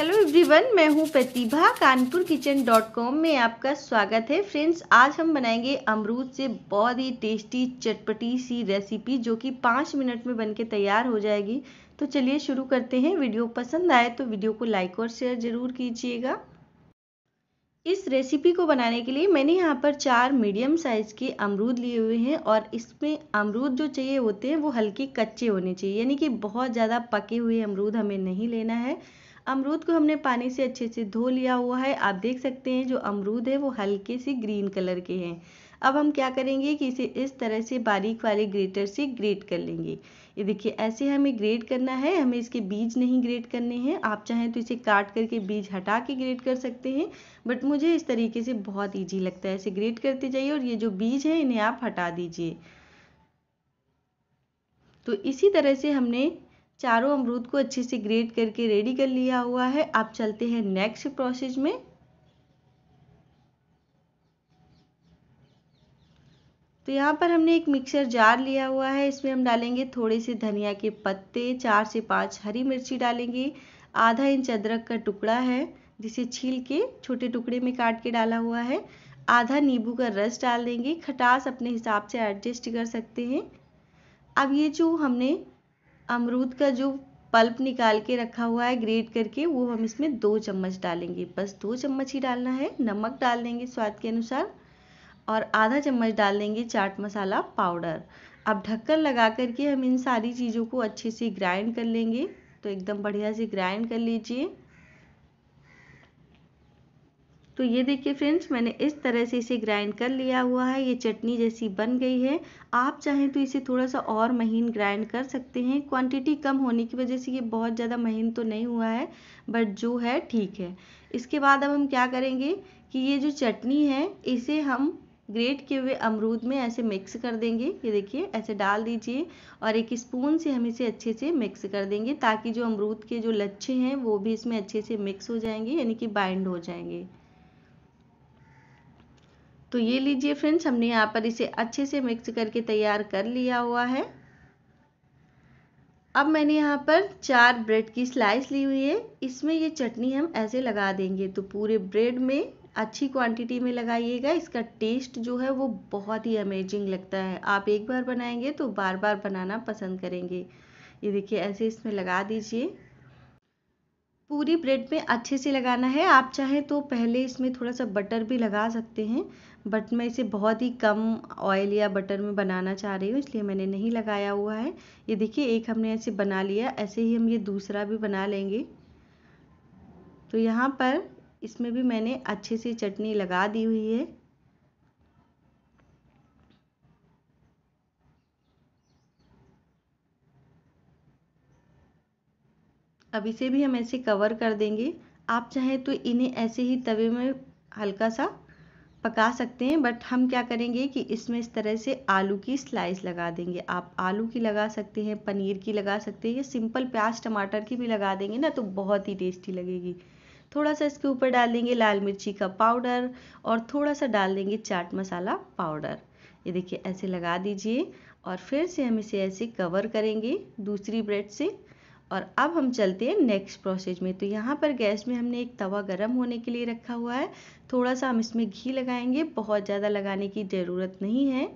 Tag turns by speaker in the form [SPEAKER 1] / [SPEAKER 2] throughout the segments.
[SPEAKER 1] hello everyone मैं हूं Pratibha Kanpur kitchen dot com में आपका स्वागत है फ्रेंड्स आज हम बनाएंगे अमरूद से बहुत ही टेस्टी चटपटी सी रेसिपी जो कि पाँच मिनट में बनके तैयार हो जाएगी तो चलिए शुरू करते हैं वीडियो पसंद आए तो वीडियो को लाइक और शेयर ज़रूर कीजिएगा इस रेसिपी को बनाने के लिए मैंने यहाँ पर चार मीडियम साइज़ के अमरूद लिए हुए हैं और इसमें अमरूद जो चाहिए होते हैं वो हल्के कच्चे होने चाहिए यानी कि बहुत ज़्यादा पके हुए अमरूद हमें नहीं लेना है अमरूद को हमने पानी से अच्छे से धो लिया हुआ है आप देख सकते हैं जो अमरूद है वो हल्के से ग्रीन कलर के हैं अब हम क्या करेंगे कि इसे इस तरह से बारीक वाले ग्रेटर से ग्रेट कर लेंगे ये देखिए ऐसे हमें ग्रेट करना है हमें इसके बीज नहीं ग्रेट करने हैं आप चाहें तो इसे काट करके बीज हटा के ग्रेट कर सकते हैं बट मुझे इस तरीके से बहुत ईजी लगता है ऐसे ग्रेट करते जाइए और ये जो बीज है इन्हें आप हटा दीजिए तो इसी तरह से हमने चारों अमरूद को अच्छे से ग्रेट करके रेडी कर लिया हुआ है आप चलते हैं नेक्स्ट प्रोसेस में तो यहाँ पर हमने एक मिक्सर जार लिया हुआ है इसमें हम डालेंगे थोड़े से धनिया के पत्ते चार से पांच हरी मिर्ची डालेंगे आधा इंच अदरक का टुकड़ा है जिसे छील के छोटे टुकड़े में काट के डाला हुआ है आधा नींबू का रस डाल देंगे खटास अपने हिसाब से एडजस्ट कर सकते हैं अब ये जो हमने अमरूद का जो पल्प निकाल के रखा हुआ है ग्रेट करके वो हम इसमें दो चम्मच डालेंगे बस दो चम्मच ही डालना है नमक डाल देंगे स्वाद के अनुसार और आधा चम्मच डाल देंगे चाट मसाला पाउडर अब ढक्कन लगा करके हम इन सारी चीज़ों को अच्छे से ग्राइंड कर लेंगे तो एकदम बढ़िया से ग्राइंड कर लीजिए तो ये देखिए फ्रेंड्स मैंने इस तरह से इसे ग्राइंड कर लिया हुआ है ये चटनी जैसी बन गई है आप चाहें तो इसे थोड़ा सा और महीन ग्राइंड कर सकते हैं क्वांटिटी कम होने की वजह से ये बहुत ज़्यादा महीन तो नहीं हुआ है बट जो है ठीक है इसके बाद अब हम क्या करेंगे कि ये जो चटनी है इसे हम ग्रेट किए हुए अमरूद में ऐसे मिक्स कर देंगे ये देखिए ऐसे डाल दीजिए और एक स्पून से हम इसे अच्छे से मिक्स कर देंगे ताकि जो अमरूद के जो लच्छे हैं वो भी इसमें अच्छे से मिक्स हो जाएंगे यानी कि बाइंड हो जाएंगे तो ये लीजिए फ्रेंड्स हमने यहाँ पर इसे अच्छे से मिक्स करके तैयार कर लिया हुआ है अब मैंने यहाँ पर चार ब्रेड की स्लाइस ली हुई है इसमें ये चटनी हम ऐसे लगा देंगे तो पूरे ब्रेड में अच्छी क्वांटिटी में लगाइएगा इसका टेस्ट जो है वो बहुत ही अमेजिंग लगता है आप एक बार बनाएंगे तो बार बार बनाना पसंद करेंगे ये देखिए ऐसे इसमें लगा दीजिए पूरी ब्रेड में अच्छे से लगाना है आप चाहें तो पहले इसमें थोड़ा सा बटर भी लगा सकते हैं बट मैं इसे बहुत ही कम ऑयल या बटर में बनाना चाह रही हूँ इसलिए मैंने नहीं लगाया हुआ है ये देखिए एक हमने ऐसे बना लिया ऐसे ही हम ये दूसरा भी बना लेंगे तो यहाँ पर इसमें भी मैंने अच्छे से चटनी लगा दी हुई है अब इसे भी हम ऐसे कवर कर देंगे आप चाहें तो इन्हें ऐसे ही तवे में हल्का सा पका सकते हैं बट हम क्या करेंगे कि इसमें इस तरह से आलू की स्लाइस लगा देंगे आप आलू की लगा सकते हैं पनीर की लगा सकते हैं या सिंपल प्याज टमाटर की भी लगा देंगे ना तो बहुत ही टेस्टी लगेगी थोड़ा सा इसके ऊपर डाल देंगे लाल मिर्ची का पाउडर और थोड़ा सा डाल देंगे चाट मसाला पाउडर ये देखिए ऐसे लगा दीजिए और फिर से हम इसे ऐसे कवर करेंगे दूसरी ब्रेड से और अब हम चलते हैं नेक्स्ट प्रोसेस में तो यहाँ पर गैस में हमने एक तवा गर्म होने के लिए रखा हुआ है थोड़ा सा हम इसमें घी लगाएंगे बहुत ज़्यादा लगाने की ज़रूरत नहीं है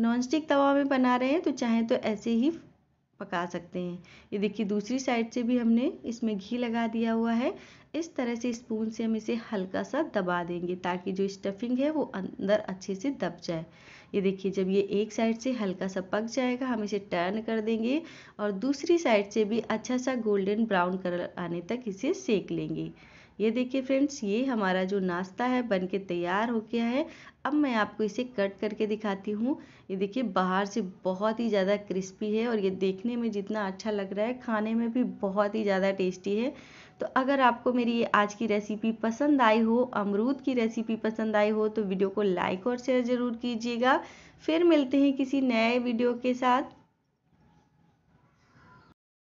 [SPEAKER 1] नॉन स्टिक तवा में बना रहे हैं तो चाहें तो ऐसे ही पका सकते हैं ये देखिए दूसरी साइड से भी हमने इसमें घी लगा दिया हुआ है इस तरह से स्पून से हम इसे हल्का सा दबा देंगे ताकि जो स्टफिंग है वो अंदर अच्छे से दब जाए ये देखिए जब ये एक साइड से हल्का सा पक जाएगा हम इसे टर्न कर देंगे और दूसरी साइड से भी अच्छा सा गोल्डन ब्राउन कलर आने तक इसे सेक लेंगे ये देखिए फ्रेंड्स ये हमारा जो नाश्ता है बन के तैयार हो गया है अब मैं आपको इसे कट करके दिखाती हूँ ये देखिए बाहर से बहुत ही ज़्यादा क्रिस्पी है और ये देखने में जितना अच्छा लग रहा है खाने में भी बहुत ही ज़्यादा टेस्टी है तो अगर आपको मेरी ये आज की रेसिपी पसंद आई हो अमरूद की रेसिपी पसंद आई हो तो वीडियो को लाइक और शेयर ज़रूर कीजिएगा फिर मिलते हैं किसी नए वीडियो के साथ